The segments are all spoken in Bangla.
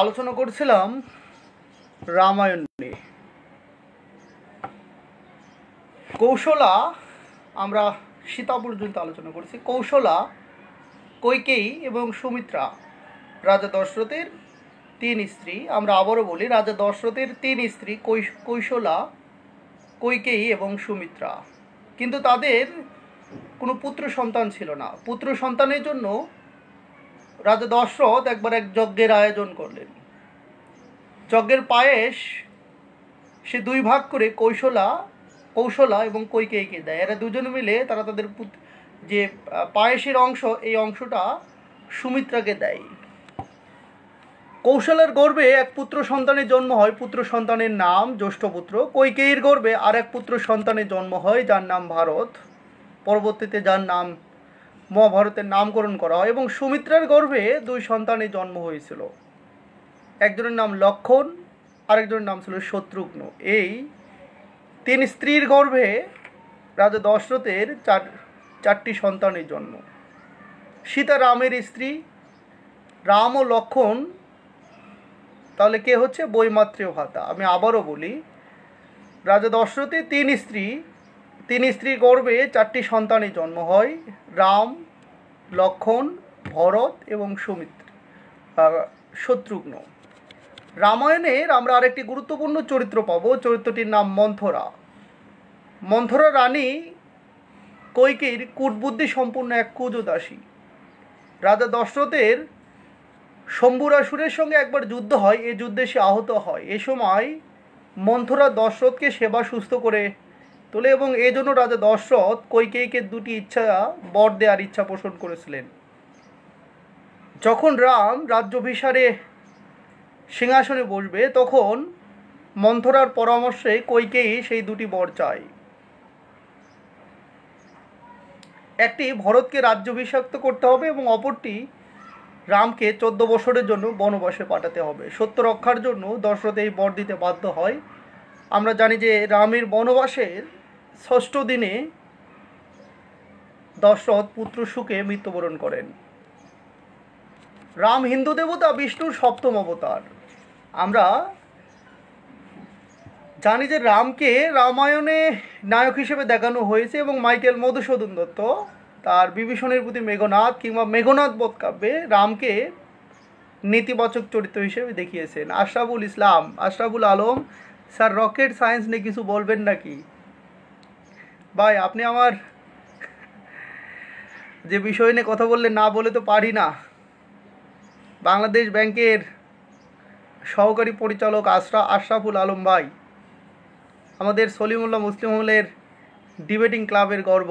আলোচনা করছিলাম রামায়ণ নিয়ে কৌশলা আমরা সীতা পর্যন্ত আলোচনা করেছি কৌশলা কৈকেয়ী এবং সুমিত্রা রাজা দশরথের তিন স্ত্রী আমরা আবারও বলি রাজা দশরথের তিন স্ত্রী কৈশলা কৈকেয়ী এবং সুমিত্রা কিন্তু তাদের কোনো পুত্র সন্তান ছিল না পুত্র সন্তানের জন্য রাজা দশরথ একবার এক যজ্ঞের আয়োজন করলেন যজ্ঞের পায়েস সে দুই ভাগ করে কৌশলা কৌশলা এবং কৈকেয়ীকে দেয় এরা দুজন মিলে তারা তাদের যে পায়েসের অংশ এই অংশটা সুমিত্রাকে দেয় কৌশলের গর্বে এক পুত্র সন্তানের জন্ম হয় পুত্র সন্তানের নাম পুত্র কৈকেয়ীর গর্বে আর এক পুত্র সন্তানের জন্ম হয় যার নাম ভারত পরবর্তীতে যার নাম মহাভারতের নামকরণ করা হয় এবং সুমিত্রার গর্ভে দুই সন্তানের জন্ম হয়েছিল একজনের নাম লক্ষণ আরেকজনের নাম ছিল শত্রুঘ্ন এই তিন স্ত্রীর গর্ভে রাজা দশরথের চার চারটি সন্তানের জন্ম সীতা রামের স্ত্রী রাম ও লক্ষণ তাহলে কে হচ্ছে বইমাত্রীয় ভাতা আমি আবারও বলি রাজা দশরথের তিন স্ত্রী তিন স্ত্রীর গর্ভে চারটি সন্তানের জন্ম হয় রাম লক্ষণ ভরত এবং সুমিত্র শত্রুঘ্ন রামায়ণের আমরা আরেকটি গুরুত্বপূর্ণ চরিত্র পাব চরিত্রটির নাম মন্থরা মন্থরা রানী কৈকের কূটবুদ্ধি সম্পূর্ণ এক কুজদাসী রাজা দশরথের শম্ভুরাসুরের সঙ্গে একবার যুদ্ধ হয় এ যুদ্ধে সে আহত হয় এ সময় মন্থরা দশরথকে সেবা সুস্থ করে তোলে এবং এজন্য রাজা দশরথ কৈকেয়ীকে দুটি ইচ্ছা বর দেওয়ার ইচ্ছা পোষণ করেছিলেন যখন রাম রাজ্যভিসারে সিংহাসনে বসবে তখন মন্থরার পরামর্শে কৈকেয়ী সেই দুটি বর চায় একটি ভরতকে রাজ্য বিষাক্ত করতে হবে এবং অপরটি রামকে চোদ্দ বছরের জন্য বনবাসে পাঠাতে হবে সত্য রক্ষার জন্য দশরথ এই বর দিতে বাধ্য হয় আমরা জানি যে রামের বনবাসের ষষ্ঠ দিনে দশরথ পুত্র সুখে মৃত্যুবরণ করেন রাম হিন্দু দেবতা বিষ্ণুর সপ্তম অবতার আমরা জানি যে রামকে রামায়ণে নায়ক হিসেবে দেখানো হয়েছে এবং মাইকেল মধুসূদন দত্ত তার বিভীষণের প্রতি মেঘনাথ কিংবা মেঘনাথ বোধ কাব্যে রামকে নেতিবাচক চরিত্র হিসেবে দেখিয়েছেন Ashraful Islam Ashraful Alam sir rocket science নিয়ে কিছু বলবেন নাকি ভাই আপনি আমার যে বিষয় নিয়ে কথা বললেন না বলে তো পারি না বাংলাদেশ ব্যাংকের সহকারী পরিচালক আশরা আশরাফুল আলম ভাই আমাদের সলিমুল্লাহ মুসলিম হলের ডিবেটিং ক্লাবের গর্ব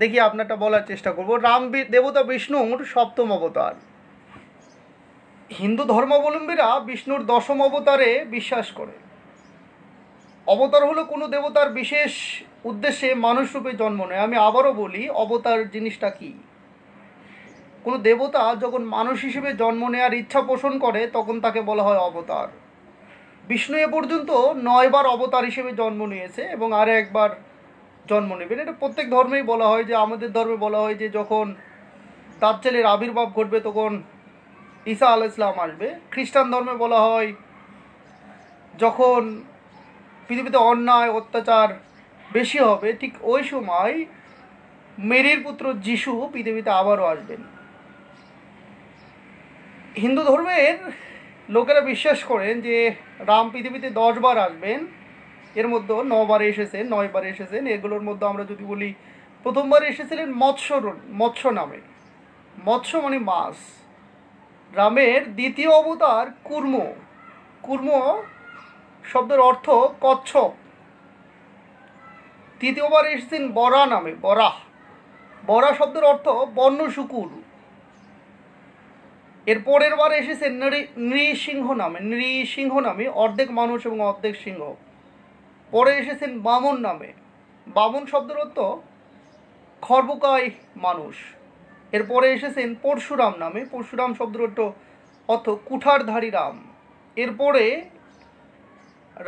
দেখি আপনারটা বলার চেষ্টা করব রাম দেবতা বিষ্ণুর সপ্তম অবতার হিন্দু ধর্মাবলম্বীরা বিষ্ণুর দশম অবতারে বিশ্বাস করে অবতার হলো কোনো দেবতার বিশেষ উদ্দেশ্যে মানুষরূপে জন্ম নেয় আমি আবারও বলি অবতার জিনিসটা কি কোনো দেবতা যখন মানুষ হিসেবে জন্ম নেয়ার ইচ্ছা পোষণ করে তখন তাকে বলা হয় অবতার বিষ্ণু এ পর্যন্ত নয়বার অবতার হিসেবে জন্ম নিয়েছে এবং আর একবার জন্ম নেবেন এটা প্রত্যেক ধর্মেই বলা হয় যে আমাদের ধর্মে বলা হয় যে যখন তার ছেলের আবির্ভাব ঘটবে তখন ঈসা আল ইসলাম আসবে খ্রিস্টান ধর্মে বলা হয় যখন পৃথিবীতে অন্যায় অত্যাচার বেশি হবে ঠিক ওই সময় মেরির পুত্র যিশু পৃথিবীতে আবারও আসবেন হিন্দু ধর্মের লোকেরা বিশ্বাস করেন যে রাম পৃথিবীতে দশবার আসবেন এর মধ্যে নবার এসেছেন নয়বার এসেছেন এগুলোর মধ্যে আমরা যদি বলি প্রথমবার এসেছিলেন মৎস্য মৎস্য নামে মৎস্য মানে মাছ রামের দ্বিতীয় অবতার কুর্ম কুর্ম শব্দের অর্থ কচ্ছপ তৃতীয়বার এসেছেন বরা নামে বরাহ বরা শব্দের অর্থ বন্য শুকুর এর পরের বার এসেছে নৃসিংহ নামে নৃসিংহ নামে অর্ধেক মানুষ এবং অর্ধেক সিংহ পরে এসেছেন বামন নামে বামন শব্দের অর্থ খর্বকায় মানুষ এরপরে এসেছেন পরশুরাম নামে পরশুরাম শব্দের অর্থ অর্থ কুঠারধারী রাম এরপরে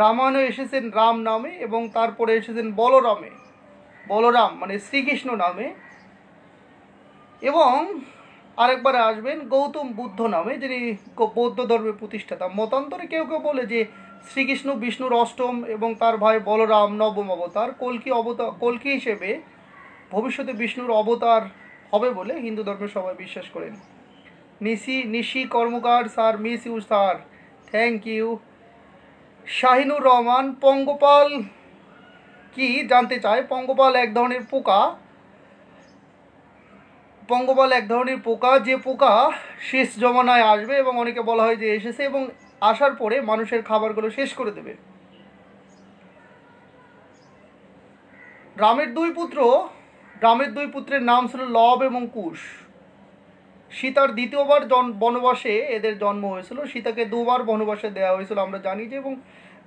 রামায়ণে এসেছেন রাম নামে এবং তারপরে এসেছেন বলরামে বলরাম মানে শ্রীকৃষ্ণ নামে এবং আরেকবার আসবেন গৌতম বুদ্ধ নামে যিনি বৌদ্ধ ধর্মের প্রতিষ্ঠাতা মতান্তরে কেউ কেউ বলে যে শ্রীকৃষ্ণ বিষ্ণুর অষ্টম এবং তার ভাই বলরাম নবম অবতার কলকি অবতার কলকি হিসেবে ভবিষ্যতে বিষ্ণুর অবতার হবে বলে হিন্দু ধর্মে সবাই বিশ্বাস করেন Nishi Nishi Karmakar sir miss you sir thank you Shahinur Rahman পঙ্গপাল কি জানতে চায় পঙ্গপাল এক ধরনের পোকা পঙ্গপাল এক ধরনের পোকা যে পোকা শেষ জমানায় আসবে এবং অনেকে বলা হয় যে এসেছে এবং আসার পরে মানুষের খাবারগুলো শেষ করে দেবে রামের দুই পুত্র রামের দুই পুত্রের নাম ছিল লব এবং কুশ সীতার দ্বিতীয়বার জন বনবাসে এদের জন্ম হয়েছিল সীতাকে দুবার বনবাসে দেওয়া হয়েছিল আমরা জানি যে এবং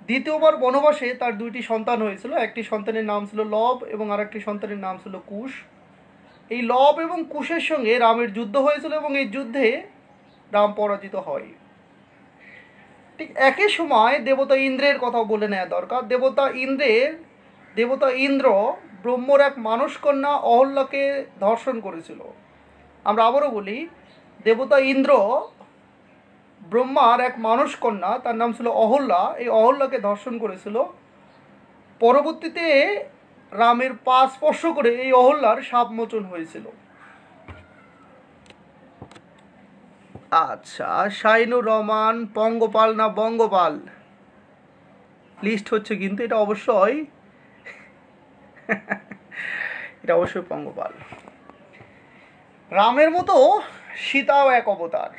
দ্বিতীয়বার বনবাসে তার দুইটি সন্তান হয়েছিল একটি সন্তানের নাম ছিল লব এবং আরেকটি সন্তানের নাম ছিল কুশ এই লব এবং কুশের সঙ্গে রামের যুদ্ধ হয়েছিল এবং এই যুদ্ধে রাম পরাজিত হয় ঠিক একই সময় দেবতা ইন্দ্রের কথা বলে নেওয়া দরকার দেবতা ইন্দ্রের দেবতা ইন্দ্র ব্রহ্মর এক মানুষ কন্যা অহল্যাকে ধর্ষণ করেছিল আমরা আবারও বলি দেবতা ইন্দ্র ব্রহ্মার এক মানুষ কন্যা তার নাম ছিল অহল্যা এই অহল্যাকে ধর্ষণ করেছিল পরবর্তীতে রামের পা স্পর্শ করে এই অহল্যার সাপমোচন হয়েছিল আচ্ছা শাইনুর রহমান পঙ্গপাল না বঙ্গপাল লিস্ট হচ্ছে কিন্তু এটা অবশ্যই এটা অবশ্যই পঙ্গপাল রামের মতো সীতাও এক অবতার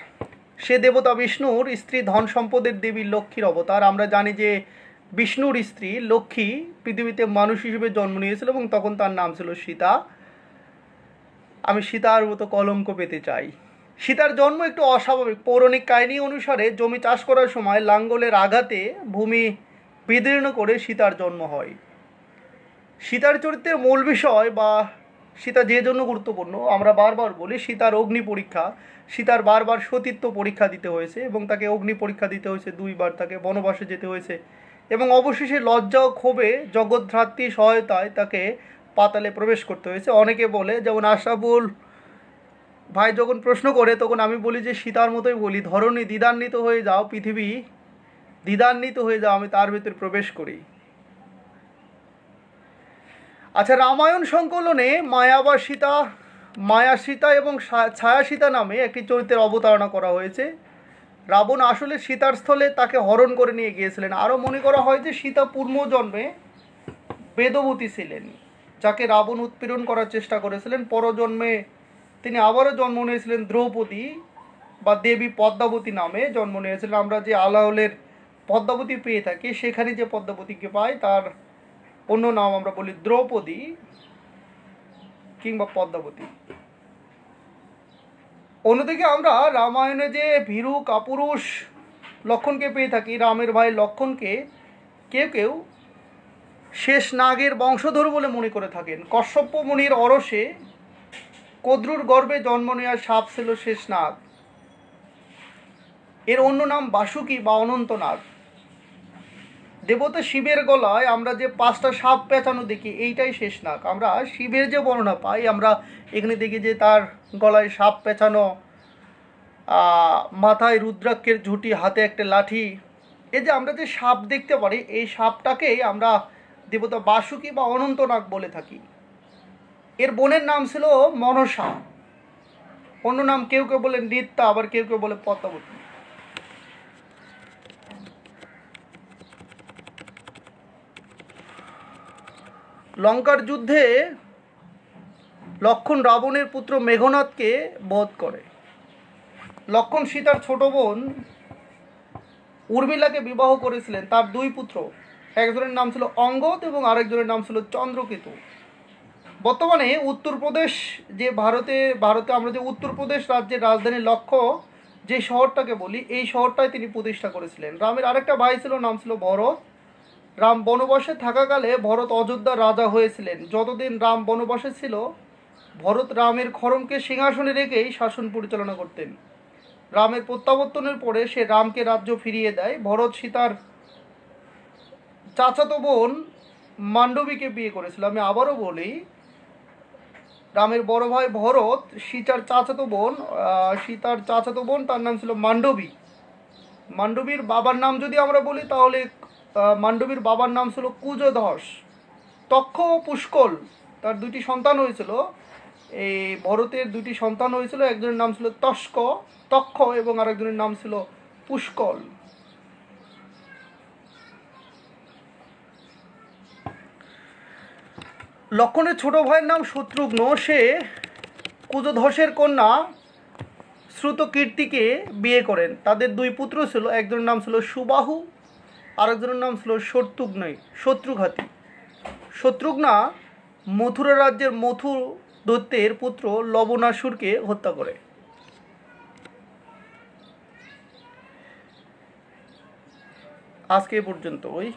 সে দেবতা বিষ্ণুর স্ত্রী ধন সম্পদের দেবী লক্ষ্মীর অবতার আমরা জানি যে বিষ্ণুর স্ত্রী লক্ষ্মী পৃথিবীতে মানুষ হিসেবে জন্ম নিয়েছিল এবং তখন তার নাম ছিল সীতা আমি সীতার মতো কলঙ্ক পেতে চাই সীতার জন্ম একটু অস্বাভাবিক পৌরাণিক কাহিনী অনুসারে জমি চাষ করার সময় লাঙ্গলের আঘাতে ভূমি বিদীর্ণ করে সীতার জন্ম হয় সীতার চরিত্রের মূল বিষয় বা সীতা যে জন্য গুরুত্বপূর্ণ আমরা বারবার বলি সীতার অগ্নি পরীক্ষা সীতার বারবার সতীত্ব পরীক্ষা দিতে হয়েছে এবং তাকে অগ্নি পরীক্ষা দিতে হয়েছে দুইবার তাকে বনবাসে যেতে হয়েছে এবং অবশেষে লজ্জা ও ক্ষোভে জগৎধাত্রী সহায়তায় তাকে পাতালে প্রবেশ করতে হয়েছে অনেকে বলে যেমন আশাবুল ভাই যখন প্রশ্ন করে তখন আমি বলি যে সীতার মতোই বলি ধরনী দ্বিধান্বিত হয়ে যাও পৃথিবী দ্বিধান্বিত হয়ে যাও আমি তার ভেতরে প্রবেশ করি আচ্ছা রামায়ণ সংকলনে মায়াবা সীতা মায়া সীতা এবং ছায়া সীতা নামে একটি চরিত্রের অবতারণা করা হয়েছে রাবণ আসলে সীতার স্থলে তাকে হরণ করে নিয়ে গিয়েছিলেন আরও মনে করা হয় যে সীতা পূর্বজন্মে বেদবতী ছিলেন যাকে রাবণ উৎপীড়ন করার চেষ্টা করেছিলেন পরজন্মে তিনি আবারও জন্ম নিয়েছিলেন দ্রৌপদী বা দেবী পদ্মাবতী নামে জন্ম নিয়েছিলেন আমরা যে আলাহলের পদ্মাবতী পেয়ে থাকি সেখানে যে পদ্মাবতীকে পাই তার অন্য নাম আমরা বলি দ্রৌপদী কিংবা পদ্মাবতী অন্যদিকে আমরা রামায়ণে যে ভীরু কাপুরুষ লক্ষণকে পেয়ে থাকি রামের ভাই লক্ষণকে কেউ কেউ শেষ নাগের বংশধর বলে মনে করে থাকেন কশ্যপ মুনির অরসে কদ্রুর গর্ভে জন্ম নেওয়া সাপ ছিল শেষ নাগ এর অন্য নাম বাসুকি বা অনন্তনাগ দেবতা শিবের গলায় আমরা যে পাঁচটা সাপ পেঁচানো দেখি এইটাই শেষ নাক আমরা শিবের যে বর্ণনা পাই আমরা এখানে দেখি যে তার গলায় সাপ পেঁচানো মাথায় রুদ্রাক্ষের ঝুঁটি হাতে একটা লাঠি এই যে আমরা যে সাপ দেখতে পারি এই সাপটাকেই আমরা দেবতা বাসুকি বা অনন্তনাগ বলে থাকি এর বোনের নাম ছিল মনসা অন্য নাম কেউ কেউ বলে নৃত্য আবার কেউ কেউ বলে পদ্মাবতী লঙ্কার যুদ্ধে লক্ষণ রাবণের পুত্র মেঘনাথকে বধ করে লক্ষণ সীতার ছোট বোন উর্মিলাকে বিবাহ করেছিলেন তার দুই পুত্র একজনের নাম ছিল অঙ্গদ এবং আরেকজনের নাম ছিল চন্দ্রকেতু বর্তমানে উত্তরপ্রদেশ যে ভারতে ভারতে আমরা যে উত্তরপ্রদেশ রাজ্যের রাজধানী লক্ষ্য যে শহরটাকে বলি এই শহরটায় তিনি প্রতিষ্ঠা করেছিলেন রামের আরেকটা ভাই ছিল নাম ছিল ভরত রাম বনবাসে থাকাকালে ভরত অযোধ্যার রাজা হয়েছিলেন যতদিন রাম বনবাসে ছিল ভরত রামের খরমকে সিংহাসনে রেখেই শাসন পরিচালনা করতেন রামের প্রত্যাবর্তনের পরে সে রামকে রাজ্য ফিরিয়ে দেয় ভরত সীতার চাচাতো বোন মান্ডবীকে বিয়ে করেছিল আমি আবারও বলি রামের বড় ভাই ভরত সীতার চাচাতো বোন সীতার চাচাতো বোন তার নাম ছিল মান্ডবী মান্ডবীর বাবার নাম যদি আমরা বলি তাহলে মান্ডবীর বাবার নাম ছিল কুজধস তক্ষ ও পুষ্কল তার দুটি সন্তান হয়েছিল এই ভরতের দুটি সন্তান হয়েছিল একজনের নাম ছিল তস্ক তক্ষ এবং আরেকজনের নাম ছিল পুষ্কল লক্ষণের ছোট ভাইয়ের নাম শত্রুঘ্ন সে কুজধসের কন্যা শ্রুতকীর্তিকে বিয়ে করেন তাদের দুই পুত্র ছিল একজনের নাম ছিল সুবাহু আরেকজনের নাম ছিল শত্রুঘ্নই শত্রুঘাতী শত্রুঘ্না মথুরা রাজ্যের মথু দত্তের পুত্র লবণাসুরকে হত্যা করে আজকে পর্যন্ত ওই